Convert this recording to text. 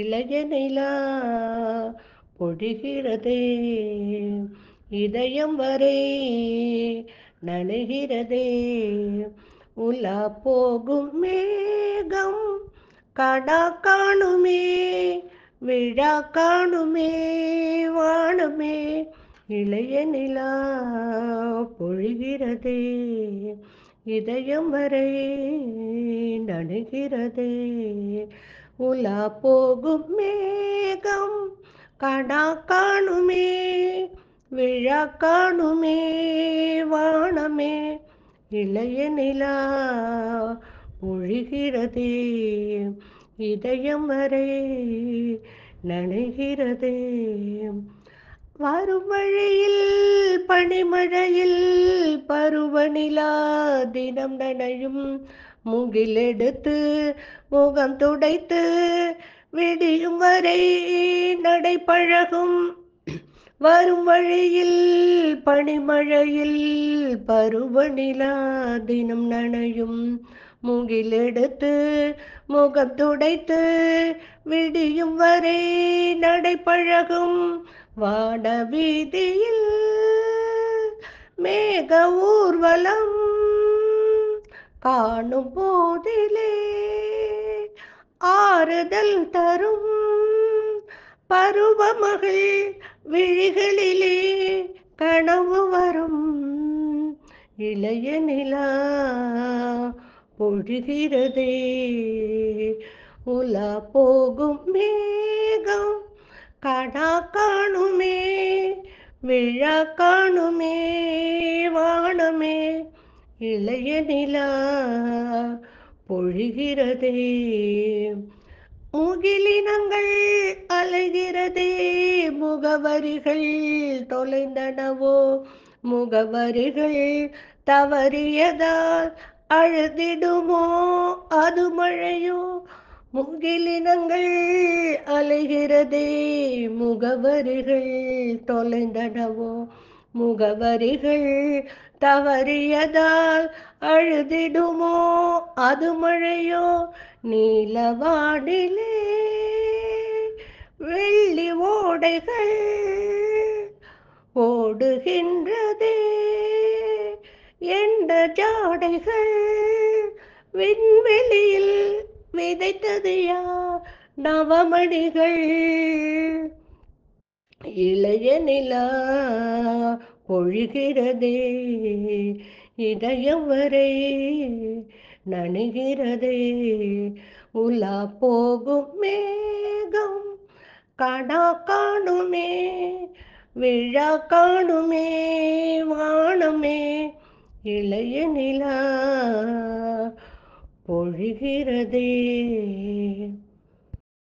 இளைய நிலா பொழிகிறதே இதயம் வரை நனைகிறதே உலா போகும் மேகம் கடா காணுமே விழா காணுமே வாணுமே இளைய நிலா பொழுகிறதே இதயம் வரை நனைகிறதே உல போகும் மேகம் கடா காணுமே விழா காணுமே வானமே இளைய நிலா ஒழிகிறதே இதயம் வரை நனைகிறதே வரும் மழையில் பனிமழையில் பருவநிலா தினம் நனையும் முகிலெடுத்து முகம் துடைத்து விடியும் வரை நடைபழகும் வரும் வழியில் பனிமழையில் பருவநிலா தினம் நனையும் முகிலெடுத்து முகம் துடைத்து விடியும் வரை நடைபழகும் வாட வீதியில் மேக ஊர்வலம் காணும் போதிலே ஆறுதல் தரும் பருவ மகள் விழிகளிலே கனவு வரும் இளைய நிலா பொழுகிறதே உலா போகும் மேகம் கடா காணுமே விழா காணுமே வானமே இளைய நிலா பொழிகிறதே முகிலினங்கள் அலைகிறதே முகவரிகள் தொலைந்தனவோ முகவரிகள் தவறியதால் அழுதிடுமோ அது மழையோ முகிலினங்கள் அலைகிறதே முகவரிகள் தொலைந்தனவோ முகவரிகள் தவறியதால் அழுதிடுமோ அது மழையோ நீலவாடிலே வெள்ளி ஓடைகள் ஓடுகின்றதே என்ற ஜாடைகள் விண்வெளியில் விதைத்தது யார் நவமணிகள் இளைய நிலா பொழிகிறதே இதயம் வரை நணுகிறதே உலா போகும் மேகம் கடா காணுமே விழா காணுமே வானமே இளைய நிலா பொழிகிறதே